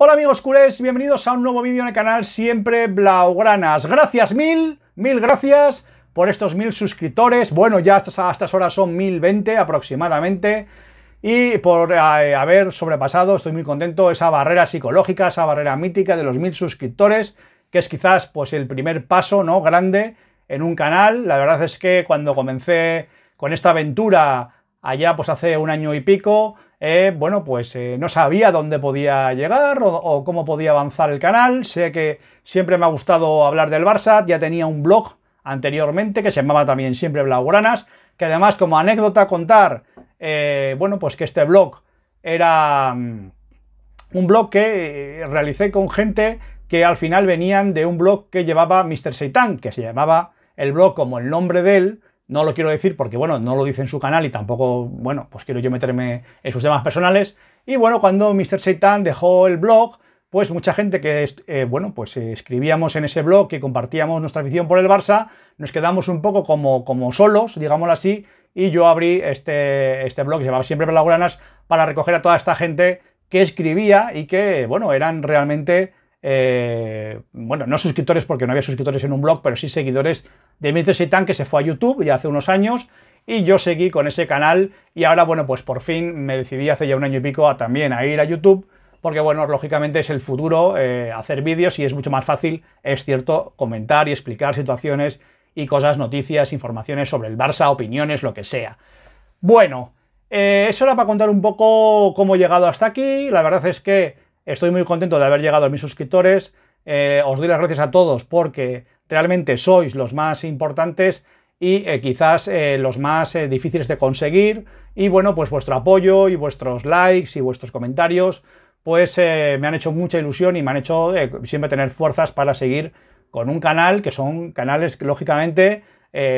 Hola amigos curés, bienvenidos a un nuevo vídeo en el canal Siempre Blaugranas. Gracias mil, mil gracias por estos mil suscriptores. Bueno, ya a estas horas son mil veinte aproximadamente. Y por eh, haber sobrepasado, estoy muy contento, esa barrera psicológica, esa barrera mítica de los mil suscriptores, que es quizás pues el primer paso, ¿no? Grande en un canal. La verdad es que cuando comencé con esta aventura allá pues hace un año y pico, eh, bueno, pues eh, no sabía dónde podía llegar o, cómo podía avanzar el canal. Sé que siempre me ha gustado hablar del Barça, ya tenía un blog anteriormente que se llamaba también Siempre Blaugranas, que además como anécdota contar, eh, bueno, pues que este blog era mm, un blog que realicé con gente que al final venían de un blog que llevaba Mr. Seitan, que se llamaba el blog como el nombre de él, no lo quiero decir porque, bueno, no lo dice en su canal y tampoco, bueno, pues quiero yo meterme en sus temas personales. Y bueno, cuando Mr. Seitan dejó el blog, pues mucha gente que, eh, bueno, pues escribíamos en ese blog que compartíamos nuestra afición por el Barça, nos quedamos un poco como, como solos, digámoslo así, y yo abrí este, este blog que se llamaba Siempre lauranas para recoger a toda esta gente que escribía y que, bueno, eran realmente eh, bueno, no suscriptores porque no había suscriptores en un blog, pero sí seguidores de Mr. Seitan que se fue a YouTube ya hace unos años y yo seguí con ese canal y ahora, bueno, pues por fin me decidí hace ya un año y pico a, también a ir a YouTube porque, bueno, lógicamente es el futuro eh, hacer vídeos y es mucho más fácil, es cierto, comentar y explicar situaciones y cosas, noticias, informaciones sobre el Barça, opiniones, lo que sea. Bueno, eh, eso era para contar un poco cómo he llegado hasta aquí. La verdad es que Estoy muy contento de haber llegado a mis suscriptores. Eh, os doy las gracias a todos porque realmente sois los más importantes y eh, quizás eh, los más difíciles de conseguir. Y bueno, pues vuestro apoyo y vuestros likes y vuestros comentarios, pues me han hecho mucha ilusión y me han hecho siempre tener fuerzas para seguir con un canal que son canales que lógicamente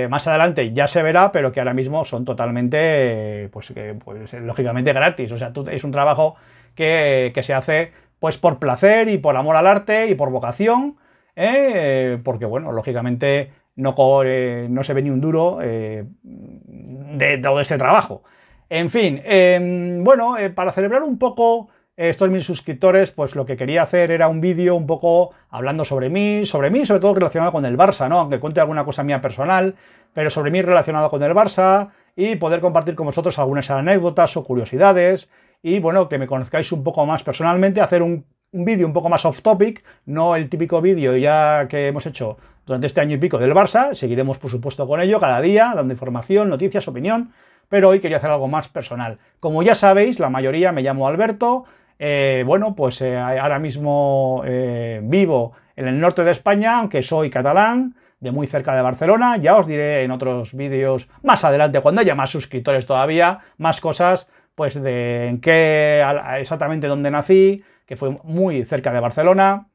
más adelante ya se verá, pero que ahora mismo son totalmente, pues, que, pues, lógicamente gratis. O sea, tú, es un trabajo que, se hace pues por placer y por amor al arte y por vocación, ¿eh? porque bueno, lógicamente no, eh, no, se ve ni un duro eh, de todo este trabajo. En fin, em, bueno, para celebrar un poco estos mil suscriptores, pues lo que quería hacer era un vídeo un poco hablando sobre mí, sobre mí, sobre todo relacionado con el Barça, ¿no? Aunque cuente alguna cosa mía personal, pero sobre mí relacionado con el Barça y poder compartir con vosotros algunas anécdotas o curiosidades y bueno, que me conozcáis un poco más personalmente, hacer un, vídeo un poco más off topic, no el típico vídeo ya que hemos hecho durante este año y pico del Barça, seguiremos por supuesto con ello cada día, dando información, noticias, opinión, pero hoy quería hacer algo más personal. Como ya sabéis, la mayoría me llamo Alberto, eh, bueno, pues eh, ahora mismo eh, vivo en el norte de España, aunque soy catalán, de muy cerca de Barcelona. Ya os diré en otros vídeos más adelante, cuando haya más suscriptores todavía, más cosas pues de qué, exactamente dónde nací, que fue muy cerca de Barcelona,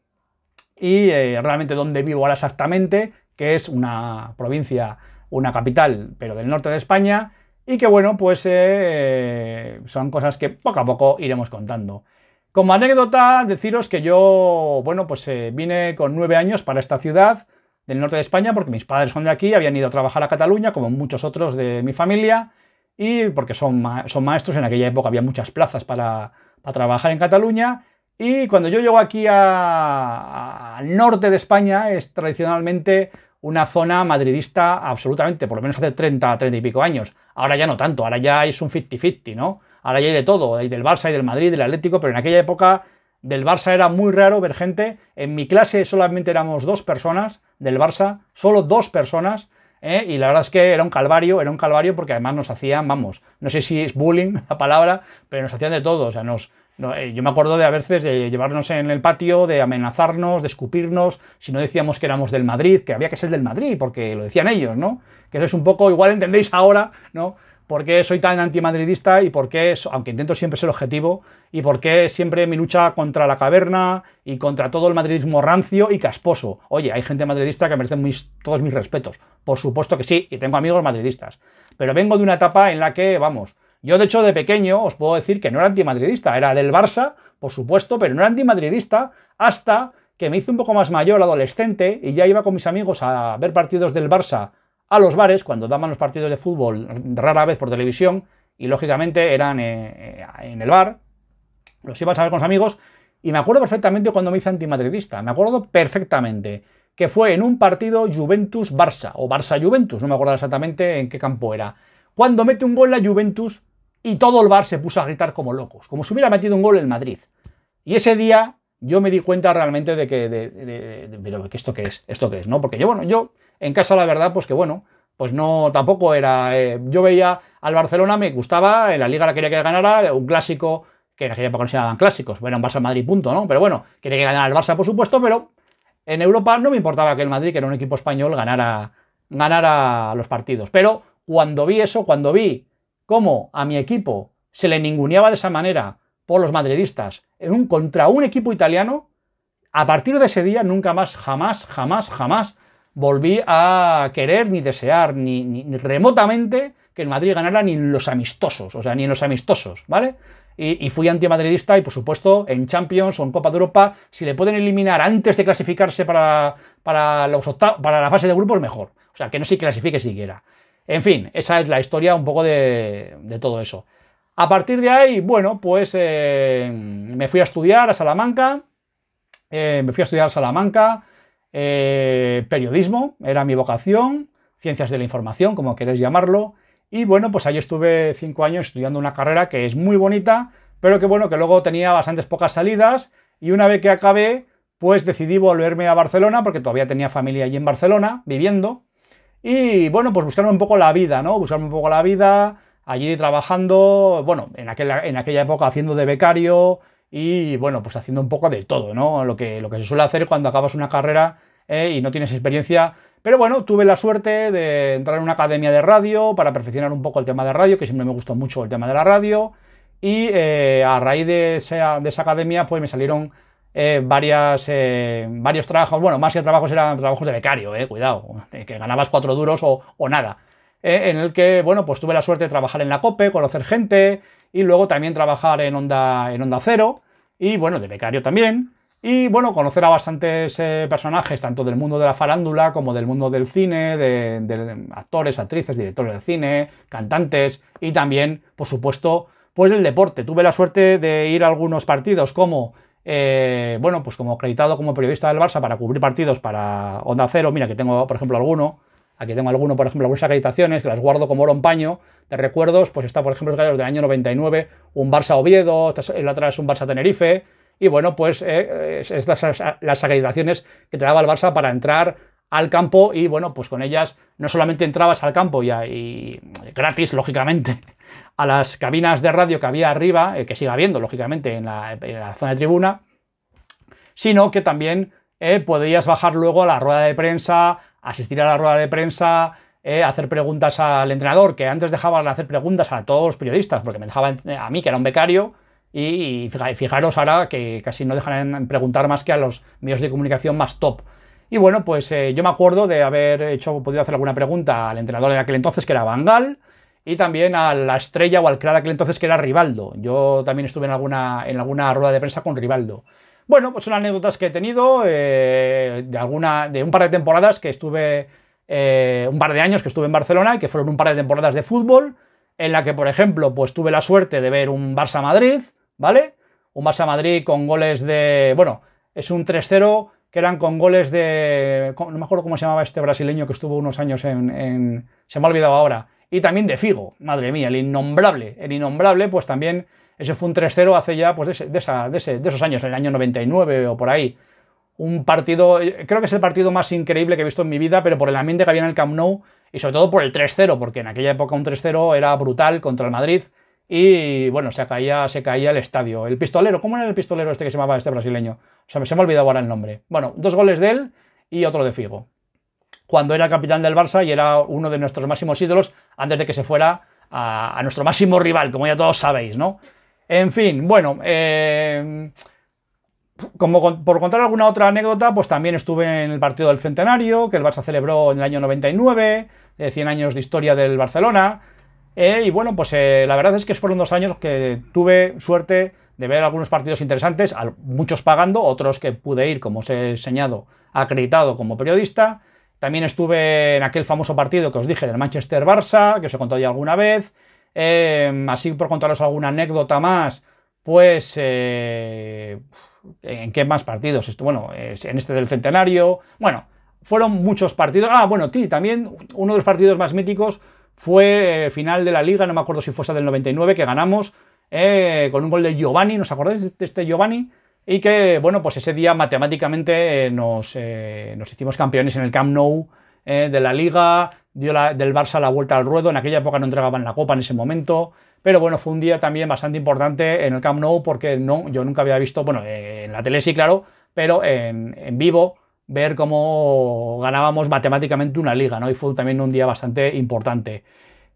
y eh, realmente dónde vivo ahora exactamente, que es una provincia, una capital, pero del norte de España, y que bueno, pues eh, son cosas que poco a poco iremos contando. Como anécdota, deciros que yo, bueno, pues eh, vine con nueve años para esta ciudad del norte de España, porque mis padres son de aquí, habían ido a trabajar a Cataluña, como muchos otros de mi familia, y porque son, son maestros, en aquella época había muchas plazas para, trabajar en Cataluña, y cuando yo llego aquí al norte de España, es tradicionalmente una zona madridista absolutamente, por lo menos hace 30, 30 y pico años. Ahora ya no tanto, ahora ya es un 50-50, ¿no? Ahora ya hay de todo, hay del Barça, y del Madrid, del Atlético, pero en aquella época del Barça era muy raro ver gente. En mi clase solamente éramos dos personas del Barça, solo dos personas, ¿eh? y la verdad es que era un calvario, era un calvario porque además nos hacían, vamos, no sé si es bullying la palabra, pero nos hacían de todo, o sea, nos, eh, yo me acuerdo de a veces de llevarnos en el patio, de amenazarnos, de escupirnos, si no decíamos que éramos del Madrid, que había que ser del Madrid, porque lo decían ellos, ¿no? Que eso es un poco, igual entendéis ahora, ¿no? por qué soy tan antimadridista y por qué, aunque intento siempre ser objetivo, y por qué siempre mi lucha contra la caverna y contra todo el madridismo rancio y casposo. Oye, hay gente madridista que merece todos mis respetos. Por supuesto que sí, y tengo amigos madridistas. Pero vengo de una etapa en la que, vamos, yo de hecho de pequeño os puedo decir que no era antimadridista, era del Barça, por supuesto, pero no era antimadridista hasta que me hice un poco más mayor, adolescente, y ya iba con mis amigos a ver partidos del Barça a los bares cuando daban los partidos de fútbol rara vez por televisión y lógicamente eran eh, eh, en el bar, los ibas a ver con los amigos y me acuerdo perfectamente cuando me hice antimadridista, me acuerdo perfectamente que fue en un partido Juventus-Barça o Barça-Juventus, no me acuerdo exactamente en qué campo era, cuando mete un gol la Juventus y todo el bar se puso a gritar como locos, como si hubiera metido un gol en Madrid. Y ese día yo me di cuenta realmente de que, de, ¿esto que es? ¿Esto que es? ¿No? Porque yo, bueno, yo en casa, la verdad, pues que bueno, pues no, tampoco era. Eh, yo veía al Barcelona, me gustaba, en la liga la quería que ganara, un clásico, que en aquella época no clásicos, bueno, un Barça Madrid, punto, ¿no? Pero bueno, quería que ganara el Barça, por supuesto, pero en Europa no me importaba que el Madrid, que era un equipo español, ganara, los partidos. Pero cuando vi eso, cuando vi cómo a mi equipo se le ninguneaba de esa manera por los madridistas en un, contra un equipo italiano, a partir de ese día nunca más, jamás, jamás, jamás volví a querer ni desear ni, remotamente que el Madrid ganara ni en los amistosos, o sea, ni en los amistosos, ¿vale? Y, fui antimadridista y, por supuesto, en Champions o en Copa de Europa, si le pueden eliminar antes de clasificarse para, para, la fase de grupos, mejor. O sea, que no se clasifique siquiera. En fin, esa es la historia un poco de, todo eso. A partir de ahí, bueno, pues eh, me fui a estudiar a Salamanca, eh, me fui a estudiar a Salamanca, eh, periodismo, era mi vocación, ciencias de la información, como queréis llamarlo. Y bueno, pues ahí estuve cinco años estudiando una carrera que es muy bonita, pero que bueno, que luego tenía bastantes pocas salidas. Y una vez que acabé, pues decidí volverme a Barcelona, porque todavía tenía familia allí en Barcelona, viviendo. Y bueno, pues buscarme un poco la vida, ¿no? Buscarme un poco la vida, allí trabajando, bueno, en, aquella época haciendo de becario y bueno, pues haciendo un poco de todo, ¿no? Lo que, lo que se suele hacer cuando acabas una carrera ¿eh? y no tienes experiencia. Pero bueno, tuve la suerte de entrar en una academia de radio para perfeccionar un poco el tema de radio, que siempre me gustó mucho el tema de la radio. Y eh, a raíz de esa, academia, pues me salieron eh, varios trabajos. Bueno, más que trabajos eran trabajos de becario, cuidado, que ganabas cuatro duros o, nada. en el que, bueno, pues tuve la suerte de trabajar en la COPE, conocer gente y luego también trabajar en Onda, en onda Cero. Y bueno, de becario también. Y bueno, conocer a bastantes eh, personajes, tanto del mundo de la farándula como del mundo del cine, de, actores, actrices, directores de cine, cantantes y también, por supuesto, pues el deporte. Tuve la suerte de ir a algunos partidos como, eh, bueno, pues como acreditado como periodista del Barça para cubrir partidos para Onda Cero. Mira, que tengo, por ejemplo, alguno. Aquí tengo alguno, por ejemplo, algunas acreditaciones que las guardo como oro en paño de recuerdos. Pues está, por ejemplo, el del año 99, un Barça Oviedo, el otro es un Barça Tenerife y bueno, pues eh, es, las, acreditaciones que te daba el Barça para entrar al campo y bueno, pues con ellas no solamente entrabas al campo y, gratis, lógicamente, a las cabinas de radio que había arriba, eh, que sigue habiendo, lógicamente, en la, zona de tribuna, sino que también eh, podías bajar luego a la rueda de prensa, asistir a la rueda de prensa, eh, hacer preguntas al entrenador, que antes dejaban hacer preguntas a todos los periodistas, porque me dejaban a mí, que era un becario, y fijaros ahora que casi no dejan preguntar más que a los medios de comunicación más top. Y bueno, pues eh, yo me acuerdo de haber hecho, podido hacer alguna pregunta al entrenador de aquel entonces, que era Vandal, y también a la estrella o al crack de aquel entonces, que era Rivaldo. Yo también estuve en alguna, en alguna rueda de prensa con Rivaldo. Bueno, pues son anécdotas que he tenido eh, de, alguna, de un par de temporadas que estuve, eh, un par de años que estuve en Barcelona y que fueron un par de temporadas de fútbol, en la que, por ejemplo, pues tuve la suerte de ver un Barça-Madrid, ¿vale? Un a Madrid con goles de. Bueno, es un 3-0 que eran con goles de. No me acuerdo cómo se llamaba este brasileño que estuvo unos años en. en se me ha olvidado ahora. Y también de Figo, madre mía, el innombrable. El innombrable, pues también. Ese fue un 3-0 hace ya, pues de, de, de esos años, en el año 99 o por ahí un partido, creo que es el partido más increíble que he visto en mi vida, pero por el ambiente que había en el Camp Nou y sobre todo por el 3-0, porque en aquella época un 3-0 era brutal contra el Madrid y bueno, se caía, se caía el estadio. El pistolero, ¿cómo era el pistolero este que se llamaba este brasileño? O sea, se me ha olvidado ahora el nombre. Bueno, dos goles de él y otro de Figo. Cuando era capitán del Barça y era uno de nuestros máximos ídolos antes de que se fuera a, nuestro máximo rival, como ya todos sabéis, ¿no? En fin, bueno, eh, como por contar alguna otra anécdota, pues también estuve en el partido del centenario que el Barça celebró en el año 99, de 100 años de historia del Barcelona eh, y bueno, pues eh, la verdad es que fueron dos años que tuve suerte de ver algunos partidos interesantes, muchos pagando, otros que pude ir, como os he enseñado, acreditado como periodista. También estuve en aquel famoso partido que os dije del Manchester-Barça, que os he contado ya alguna vez. Eh, así por contaros alguna anécdota más, pues en qué más partidos. bueno, en este del centenario. Bueno, fueron muchos partidos. Ah, bueno, ti también uno de los partidos más míticos fue eh, final de la liga, no me acuerdo si fue del 99, que ganamos eh, con un gol de Giovanni, ¿nos acordáis de este Giovanni? Y que, bueno, pues ese día matemáticamente eh, nos, hicimos campeones en el Camp Nou de la liga, dio la, del Barça la vuelta al ruedo, en aquella época no entregaban la copa en ese momento, pero bueno, fue un día también bastante importante en el Camp Nou porque no, yo nunca había visto, bueno, en la tele sí, claro, pero en vivo ver cómo ganábamos matemáticamente una liga, ¿no? Y fue también un día bastante importante.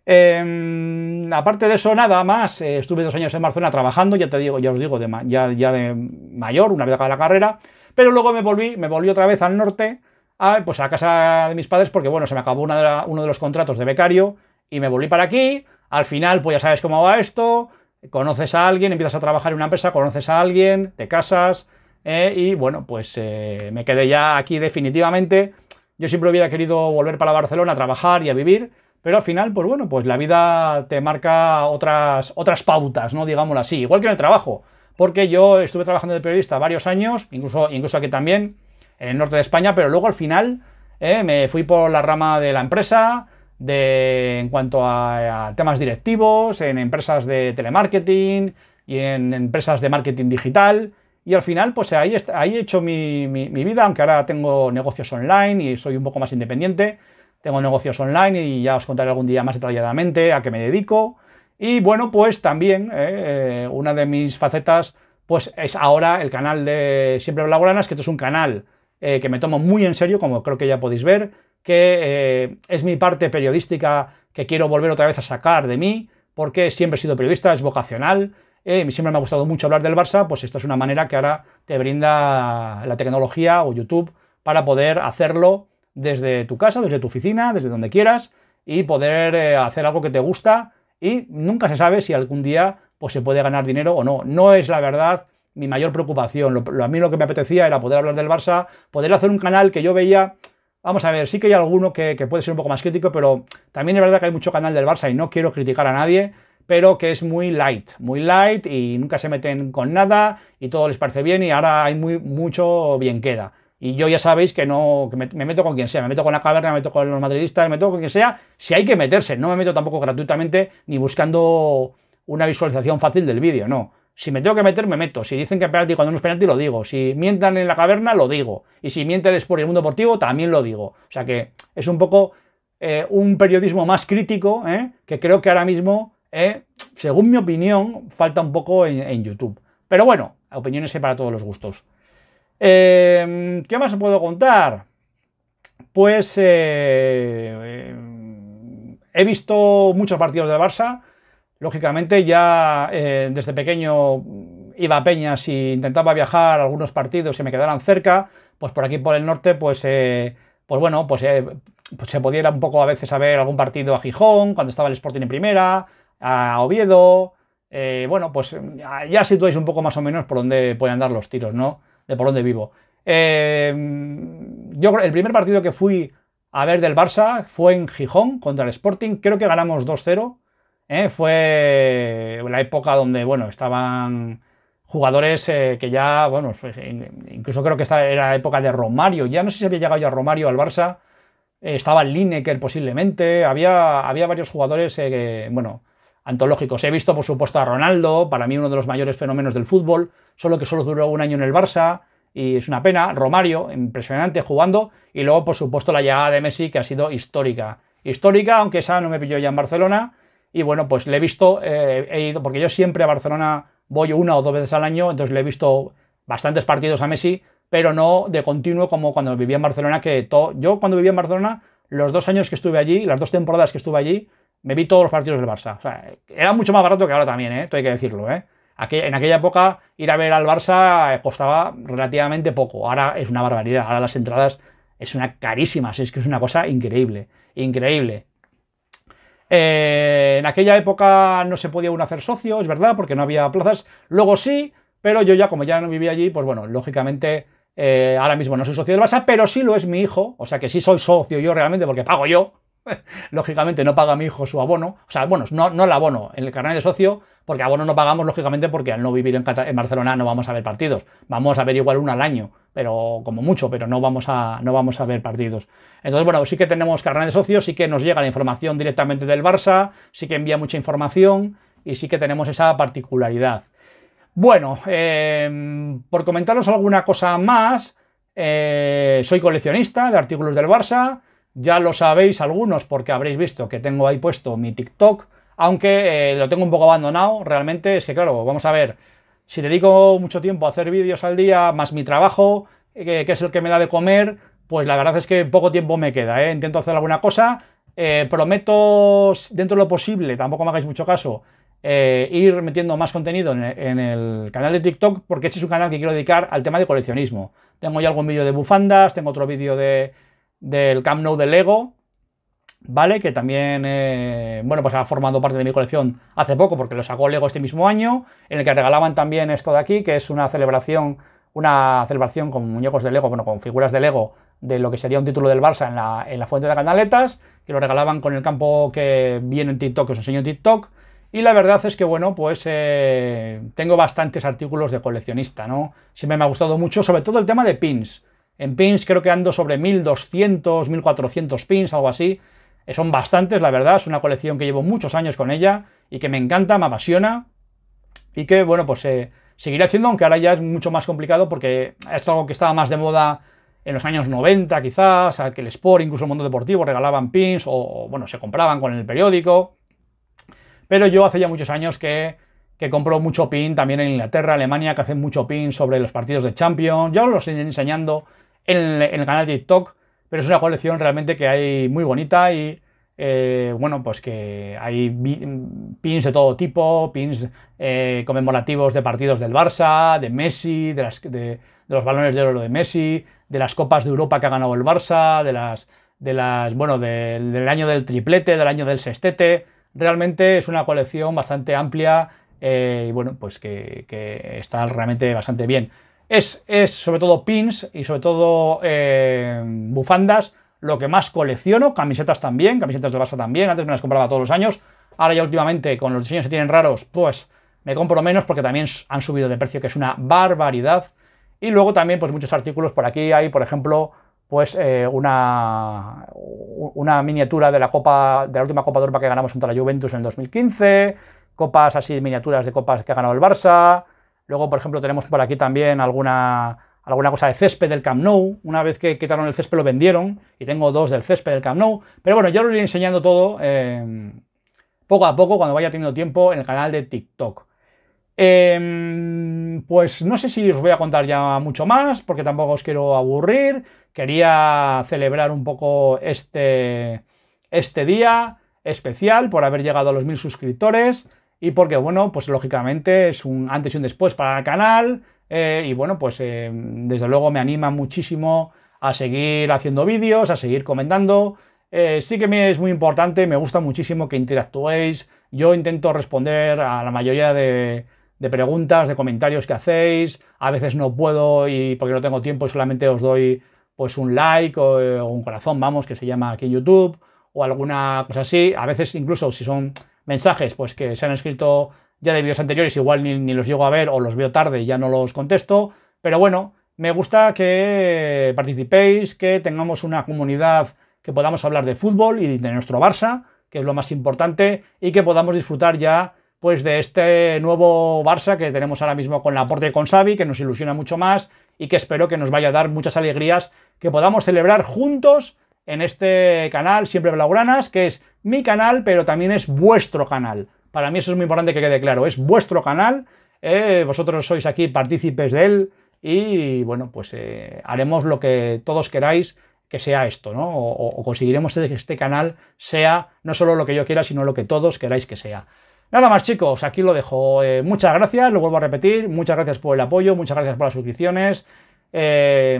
Em, aparte de eso, nada más. Eh, estuve dos años en Barcelona trabajando, ya te digo, ya os digo, ya, de mayor, una vez acabada la carrera. Pero luego me volví, me volví otra vez al norte, a, pues a la casa de mis padres, porque bueno, se me acabó uno de los contratos de becario y me volví para aquí. Al final, pues ya sabes cómo va esto. Conoces a alguien, empiezas a trabajar en una empresa, conoces a alguien, te casas, eh, y bueno, pues eh, me quedé ya aquí definitivamente. Yo siempre hubiera querido volver para Barcelona a trabajar y a vivir, pero al final, pues bueno, pues la vida te marca otras, otras pautas, ¿no? Digámoslo así, igual que en el trabajo, porque yo estuve trabajando de periodista varios años, incluso, incluso aquí también, en el norte de España, pero luego al final eh, me fui por la rama de la empresa, en cuanto a temas directivos, en empresas de telemarketing y en empresas de marketing digital. Y al final, pues ahí, he hecho mi, vida, aunque ahora tengo negocios online y soy un poco más independiente. Tengo negocios online y ya os contaré algún día más detalladamente a qué me dedico. Y bueno, pues también eh, eh, una de mis facetas, pues es ahora el canal de Siempre Blaugranas, que esto es un canal eh, que me tomo muy en serio, como creo que ya podéis ver, que es mi parte periodística que quiero volver otra vez a sacar de mí, porque siempre he sido periodista, es vocacional eh, siempre me ha gustado mucho hablar del Barça, pues esta es una manera que ahora te brinda la tecnología o YouTube para poder hacerlo desde tu casa, desde tu oficina, desde donde quieras y poder eh, hacer algo que te gusta y nunca se sabe si algún día pues, se puede ganar dinero o no. No es la verdad mi mayor preocupación. a mí lo que me apetecía era poder hablar del Barça, poder hacer un canal que yo veía. Vamos a ver, sí que hay alguno que, que puede ser un poco más crítico, pero también es verdad que hay mucho canal del Barça y no quiero criticar a nadie pero que es muy light, muy light y nunca se meten con nada y todo les parece bien y ahora hay muy, mucho bien queda. Y yo ya sabéis que no que me, meto con quien sea, me meto con la caverna, me meto con los madridistas, me meto con quien sea, si hay que meterse, no me meto tampoco gratuitamente ni buscando una visualización fácil del vídeo, no. Si me tengo que meter, me meto. Si dicen que es penalti cuando no es penalti, lo digo. Si mientan en la caverna, lo digo. Y si mienten el por el mundo deportivo, también lo digo. O sea que es un poco eh, un periodismo más crítico, ¿eh? que creo que ahora mismo ¿eh? según mi opinión, falta un poco en, YouTube. Pero bueno, opiniones para todos los gustos. Em, ¿Qué más puedo contar? Pues eh, eh, he visto muchos partidos del Barça. Lógicamente ya desde pequeño iba a Peñas y intentaba viajar a algunos partidos y me quedaran cerca. Pues por aquí por el norte, pues, pues bueno, pues, pues se pudiera un poco a veces a ver algún partido a Gijón cuando estaba el Sporting en primera a Oviedo. Eh, bueno, pues mm, ya situáis un poco más o menos por dónde pueden dar los tiros, ¿no? De por dónde vivo. Eh, mm, yo el primer partido que fui a ver del Barça fue en Gijón contra el Sporting. Creo que ganamos 2-0. ¿eh? fue la época donde, bueno, estaban jugadores que ya, bueno, pues, incluso creo que esta era la época de Romario. Ya no sé si había llegado ya Romario al Barça. estaba Lineker posiblemente. Había, había varios jugadores que, bueno, antológicos. He visto, por supuesto, a Ronaldo, para mí uno de los mayores fenómenos del fútbol, solo que solo duró un año en el Barça, y es una pena. Romario, impresionante jugando, y luego, por supuesto, la llegada de Messi, que ha sido histórica. Histórica, aunque esa no me pilló ya en Barcelona, y bueno, pues le he visto, eh, he ido, porque yo siempre a Barcelona voy una o dos veces al año, entonces le he visto bastantes partidos a Messi, pero no de continuo como cuando vivía en Barcelona, que yo cuando vivía en Barcelona, los dos años que estuve allí, las dos temporadas que estuve allí, me vi todos los partidos del Barça. O sea, era mucho más barato que ahora también, ¿eh? Esto hay que decirlo, ¿eh? en aquella época ir a ver al Barça eh, costaba relativamente poco. Ahora es una barbaridad. Ahora las entradas es una carísima. Es que es una cosa increíble. Increíble. en aquella época no se podía uno hacer socio, es verdad, porque no había plazas. Luego sí, pero yo ya, como ya no vivía allí, pues bueno, lógicamente ahora mismo no soy socio del Barça, pero sí lo es mi hijo. O sea que sí soy socio yo realmente, porque pago yo. lógicamente no paga mi hijo su abono, o sea, bueno, no, no el abono, en el carnet de socio, porque abono no pagamos, lógicamente, porque al no vivir en, Barcelona no vamos a ver partidos, vamos a ver igual uno al año, pero como mucho, pero no vamos a, no vamos a ver partidos. Entonces, bueno, sí que tenemos carnet de socio, sí que nos llega la información directamente del Barça, sí que envía mucha información y sí que tenemos esa particularidad. Bueno, em, por comentaros alguna cosa más, eh, soy coleccionista de artículos del Barça, ya lo sabéis algunos porque habréis visto que tengo ahí puesto mi TikTok, aunque eh, lo tengo un poco abandonado, realmente es que claro, vamos a ver, si dedico mucho tiempo a hacer vídeos al día, más mi trabajo, eh, que es el que me da de comer, pues la verdad es que poco tiempo me queda, ¿eh? intento hacer alguna cosa, prometo dentro de lo posible, tampoco me hagáis mucho caso, ir metiendo más contenido en, en, el canal de TikTok porque este es un canal que quiero dedicar al tema de coleccionismo. Tengo ya algún vídeo de bufandas, tengo otro vídeo de del Camp Nou de Lego, ¿vale? Que también, eh, bueno, pues ha formado parte de mi colección hace poco porque lo sacó Lego este mismo año, en el que regalaban también esto de aquí, que es una celebración, una celebración con muñecos de Lego, bueno, con figuras de Lego de lo que sería un título del Barça en la, en la fuente de canaletas, que lo regalaban con el campo que viene en TikTok, que os enseño en TikTok, y la verdad es que, bueno, pues eh, tengo bastantes artículos de coleccionista, ¿no? Siempre me ha gustado mucho, sobre todo el tema de pins. En pins creo que ando sobre 1200, 1400 pins, algo así. Eh, son bastantes, la verdad. Es una colección que llevo muchos años con ella y que me encanta, me apasiona. Y que, bueno, pues eh, seguiré haciendo, aunque ahora ya es mucho más complicado porque es algo que estaba más de moda en los años 90 quizás, que el Sport, incluso el mundo deportivo, regalaban pins o, bueno, se compraban con el periódico. Pero yo hace ya muchos años que, que compro mucho pin también en Inglaterra, Alemania, que hacen mucho pin sobre los partidos de Champions. Ya os los estoy enseñando en, el canal de TikTok, pero es una colección realmente que hay muy bonita y eh, bueno, pues que hay pins de todo tipo, pins eh, conmemorativos de partidos del Barça, de Messi, de, los balones de oro de Messi, de las copas de Europa que ha ganado el Barça, de las, bueno, del año del triplete, del año del sextete. Realmente es una colección bastante amplia eh, y bueno, pues que está realmente bastante bien. Es, sobre todo pins y sobre todo eh, bufandas lo que más colecciono, camisetas también, camisetas de Barça también, antes me las compraba todos los años, ahora ya últimamente con los diseños que tienen raros, pues me compro menos porque también han subido de precio, que es una barbaridad. Y luego también pues muchos artículos por aquí hay, por ejemplo, pues eh, una, una miniatura de la copa de la última Copa de Europa que ganamos contra la Juventus en el 2015, copas así miniaturas de copas que ha ganado el Barça, Luego, por ejemplo, tenemos por aquí también alguna, alguna cosa de césped del Camp Nou. Una vez que quitaron el césped lo vendieron y tengo dos del césped del Camp Nou. Pero bueno, ya lo iré enseñando todo eh, poco a poco cuando vaya teniendo tiempo en el canal de TikTok. Em, pues no sé si os voy a contar ya mucho más, porque tampoco os quiero aburrir. Quería celebrar un poco este, este día especial por haber llegado a los mil suscriptores y porque, bueno, pues lógicamente es un antes y un después para el canal. Eh, y bueno, pues eh, desde luego me anima muchísimo a seguir haciendo vídeos, a seguir comentando. Eh, sí que me es muy importante, me gusta muchísimo que interactuéis. Yo intento responder a la mayoría de, preguntas, de comentarios que hacéis. A veces no puedo y porque no tengo tiempo y solamente os doy pues un like o, o un corazón, vamos, que se llama aquí en YouTube o alguna cosa así. A veces incluso si son Mensajes, pues que se han escrito ya de vídeos anteriores, igual ni, los llego a ver o los veo tarde ya no los contesto. Pero bueno, me gusta que participéis, que tengamos una comunidad que podamos hablar de fútbol y de nuestro Barça, que es lo más importante, y que podamos disfrutar ya pues de este nuevo Barça que tenemos ahora mismo con la aporte con Xavi, que nos ilusiona mucho más y que espero que nos vaya a dar muchas alegrías, que podamos celebrar juntos en este canal, siempre Blaugranas, que es mi canal, pero también es vuestro canal. Para mí eso es muy importante que quede claro, es vuestro canal, eh, vosotros sois aquí partícipes de él y bueno, pues eh, haremos lo que todos queráis que sea esto, ¿no? O, conseguiremos que este canal sea no solo lo que yo quiera, sino lo que todos queráis que sea. Nada más chicos, aquí lo dejo. Eh, muchas gracias, lo vuelvo a repetir, muchas gracias por el apoyo, muchas gracias por las suscripciones. Eh,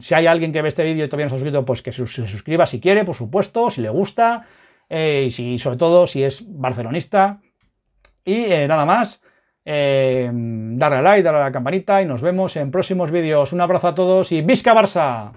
si hay alguien que ve este vídeo y todavía no se ha suscrito, pues que se, suscriba si quiere, por supuesto, si le gusta, eh, y si, sobre todo si es barcelonista. Y eh, nada más, darle a like, darle a la campanita y nos vemos en próximos vídeos. Un abrazo a todos y ¡Visca Barça!